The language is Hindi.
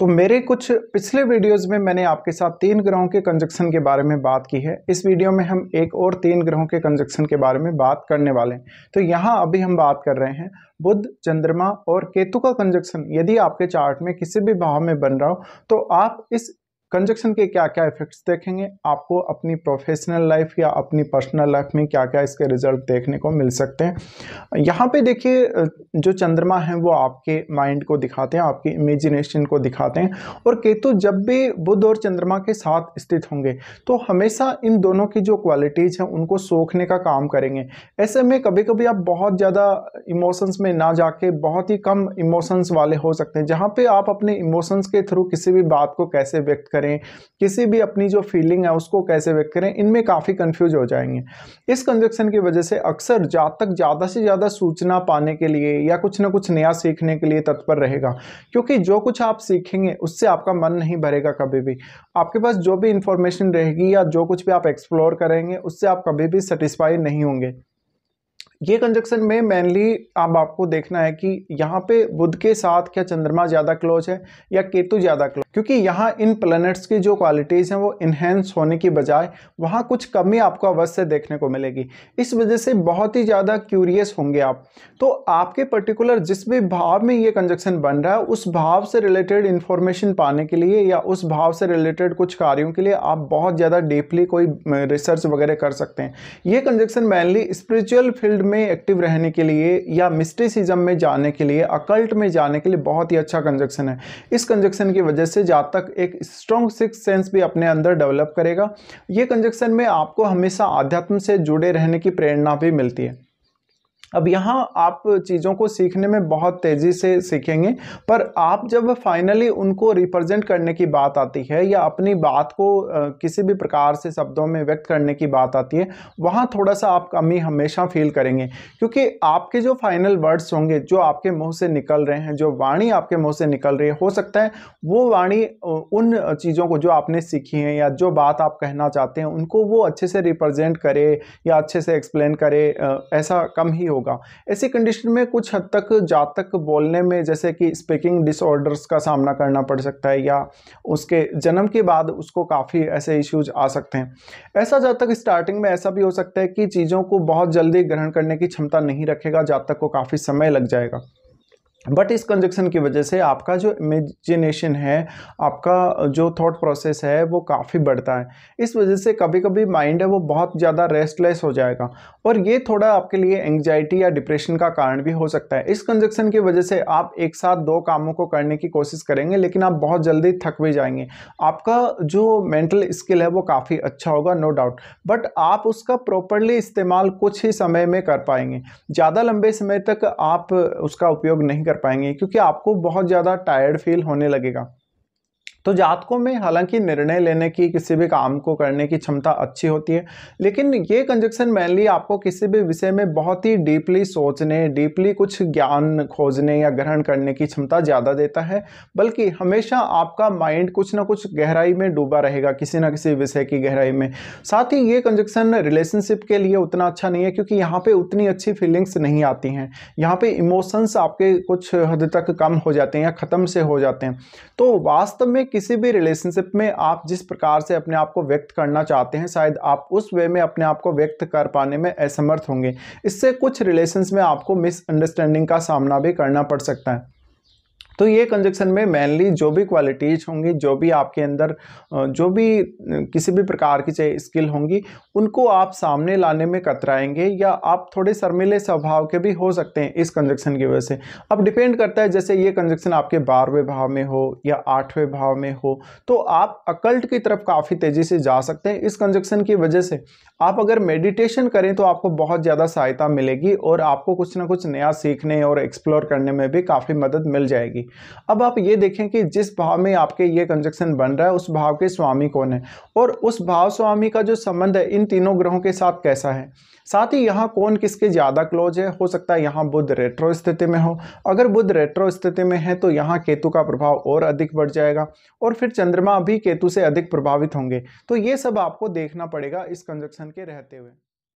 तो मेरे कुछ पिछले वीडियोस में मैंने आपके साथ तीन ग्रहों के कंजक्शन के बारे में बात की है इस वीडियो में हम एक और तीन ग्रहों के कंजक्शन के बारे में बात करने वाले हैं तो यहाँ अभी हम बात कर रहे हैं बुद्ध चंद्रमा और केतु का कंजक्शन यदि आपके चार्ट में किसी भी भाव में बन रहा हो तो आप इस कंजक्शन के क्या क्या इफेक्ट्स देखेंगे आपको अपनी प्रोफेशनल लाइफ या अपनी पर्सनल लाइफ में क्या क्या इसके रिजल्ट देखने को मिल सकते हैं यहाँ पे देखिए जो चंद्रमा है वो आपके माइंड को दिखाते हैं आपकी इमेजिनेशन को दिखाते हैं और केतु जब भी बुध और चंद्रमा के साथ स्थित होंगे तो हमेशा इन दोनों की जो क्वालिटीज़ हैं उनको सोखने का काम करेंगे ऐसे में कभी कभी आप बहुत ज़्यादा इमोशंस में ना जाके बहुत ही कम इमोशंस वाले हो सकते हैं जहाँ पर आप अपने इमोशंस के थ्रू किसी भी बात को कैसे व्यक्त करें करें किसी भी अपनी जो फीलिंग है उसको कैसे व्यक्त करें इनमें काफ़ी कन्फ्यूज हो जाएंगे इस कंजक्शन की वजह से अक्सर जातक ज़्यादा से ज़्यादा सूचना पाने के लिए या कुछ ना कुछ नया सीखने के लिए तत्पर रहेगा क्योंकि जो कुछ आप सीखेंगे उससे आपका मन नहीं भरेगा कभी भी आपके पास जो भी इंफॉर्मेशन रहेगी या जो कुछ भी आप एक्सप्लोर करेंगे उससे आप कभी भी सेटिस्फाई नहीं होंगे ये कंजक्शन में मेनली अब आपको देखना है कि यहाँ पे बुध के साथ क्या चंद्रमा ज़्यादा क्लोज है या केतु ज़्यादा क्लोज क्योंकि यहाँ इन प्लैनेट्स की जो क्वालिटीज़ हैं वो इन्हेंस होने की बजाय वहाँ कुछ कमी आपको अवश्य देखने को मिलेगी इस वजह से बहुत ही ज़्यादा क्यूरियस होंगे आप तो आपके पर्टिकुलर जिस भी भाव में ये कंजक्शन बन रहा है उस भाव से रिलेटेड इन्फॉर्मेशन पाने के लिए या उस भाव से रिलेटेड कुछ कार्यों के लिए आप बहुत ज़्यादा डीपली कोई रिसर्च वगैरह कर सकते हैं ये कंजक्शन मेनली स्पिरिचुअल फील्ड में एक्टिव रहने के लिए या मिस्टिसिज्म में जाने के लिए अकल्ट में जाने के लिए बहुत ही अच्छा कंजक्शन है इस कंजक्शन की वजह से जातक एक स्ट्रॉन्ग सिक्स सेंस भी अपने अंदर डेवलप करेगा ये कंजक्शन में आपको हमेशा आध्यात्म से जुड़े रहने की प्रेरणा भी मिलती है अब यहाँ आप चीज़ों को सीखने में बहुत तेज़ी से सीखेंगे पर आप जब फाइनली उनको रिप्रेजेंट करने की बात आती है या अपनी बात को किसी भी प्रकार से शब्दों में व्यक्त करने की बात आती है वहाँ थोड़ा सा आप कमी हमेशा फील करेंगे क्योंकि आपके जो फाइनल वर्ड्स होंगे जो आपके मुँह से निकल रहे हैं जो वाणी आपके मुँह से निकल रही है हो सकता है वो वाणी उन चीज़ों को जो आपने सीखी हैं या जो बात आप कहना चाहते हैं उनको वो अच्छे से रिप्रजेंट करे या अच्छे से एक्सप्लेन करे ऐसा कम ही हो होगा ऐसी कंडीशन में कुछ हद तक जातक बोलने में जैसे कि स्पीकिंग डिसऑर्डर्स का सामना करना पड़ सकता है या उसके जन्म के बाद उसको काफ़ी ऐसे इश्यूज आ सकते हैं ऐसा जातक स्टार्टिंग में ऐसा भी हो सकता है कि चीज़ों को बहुत जल्दी ग्रहण करने की क्षमता नहीं रखेगा जातक को काफ़ी समय लग जाएगा बट इस कंजक्शन की वजह से आपका जो इमेजिनेशन है आपका जो थॉट प्रोसेस है वो काफ़ी बढ़ता है इस वजह से कभी कभी माइंड है वो बहुत ज़्यादा रेस्टलेस हो जाएगा और ये थोड़ा आपके लिए एंग्जाइटी या डिप्रेशन का कारण भी हो सकता है इस कंजक्शन की वजह से आप एक साथ दो कामों को करने की कोशिश करेंगे लेकिन आप बहुत जल्दी थक भी जाएंगे आपका जो मेंटल स्किल है वो काफ़ी अच्छा होगा नो डाउट बट आप उसका प्रॉपरली इस्तेमाल कुछ ही समय में कर पाएंगे ज़्यादा लंबे समय तक आप उसका उपयोग नहीं कर पाएंगे क्योंकि आपको बहुत ज़्यादा टायर्ड फील होने लगेगा तो जातकों में हालांकि निर्णय लेने की किसी भी काम को करने की क्षमता अच्छी होती है लेकिन ये कंजक्शन मेनली आपको किसी भी विषय में बहुत ही डीपली सोचने डीपली कुछ ज्ञान खोजने या ग्रहण करने की क्षमता ज़्यादा देता है बल्कि हमेशा आपका माइंड कुछ ना कुछ गहराई में डूबा रहेगा किसी ना किसी विषय की गहराई में साथ ही ये कंजक्शन रिलेशनशिप के लिए उतना अच्छा नहीं है क्योंकि यहाँ पर उतनी अच्छी फीलिंग्स नहीं आती हैं यहाँ पर इमोशंस आपके कुछ हद तक कम हो जाते हैं या ख़त्म से हो जाते हैं तो वास्तव में किसी भी रिलेशनशिप में आप जिस प्रकार से अपने आप को व्यक्त करना चाहते हैं शायद आप उस वे में अपने आप को व्यक्त कर पाने में असमर्थ होंगे इससे कुछ रिलेशंस में आपको मिसअंडरस्टैंडिंग का सामना भी करना पड़ सकता है तो ये कंजक्शन में मेनली जो भी क्वालिटीज होंगी जो भी आपके अंदर जो भी किसी भी प्रकार की चाहे स्किल होंगी उनको आप सामने लाने में कतराएंगे या आप थोड़े शर्मिले स्वभाव के भी हो सकते हैं इस कंजक्शन की वजह से अब डिपेंड करता है जैसे ये कंजक्शन आपके बारहवें भाव में हो या आठवें भाव में हो तो आप अकल्ट की तरफ काफ़ी तेज़ी से जा सकते हैं इस कंजक्शन की वजह से आप अगर मेडिटेशन करें तो आपको बहुत ज़्यादा सहायता मिलेगी और आपको कुछ ना कुछ नया सीखने और एक्सप्लोर करने में भी काफ़ी मदद मिल जाएगी अब आप ये देखें कि जिस भाव में आपके ये कंजक्शन बन रहा है उस भाव के स्वामी कौन है और उस भाव स्वामी का जो संबंध है इन तीनों ग्रहों के साथ कैसा है साथ ही यहाँ कौन किसके ज़्यादा क्लोज है हो सकता है यहाँ बुद्ध रेट्रो स्थिति में हो अगर बुद्ध रेट्रो स्थिति में है तो यहाँ केतु का प्रभाव और अधिक बढ़ जाएगा और फिर चंद्रमा भी केतु से अधिक प्रभावित होंगे तो ये सब आपको देखना पड़ेगा इस कंजक्शन के रहते हुए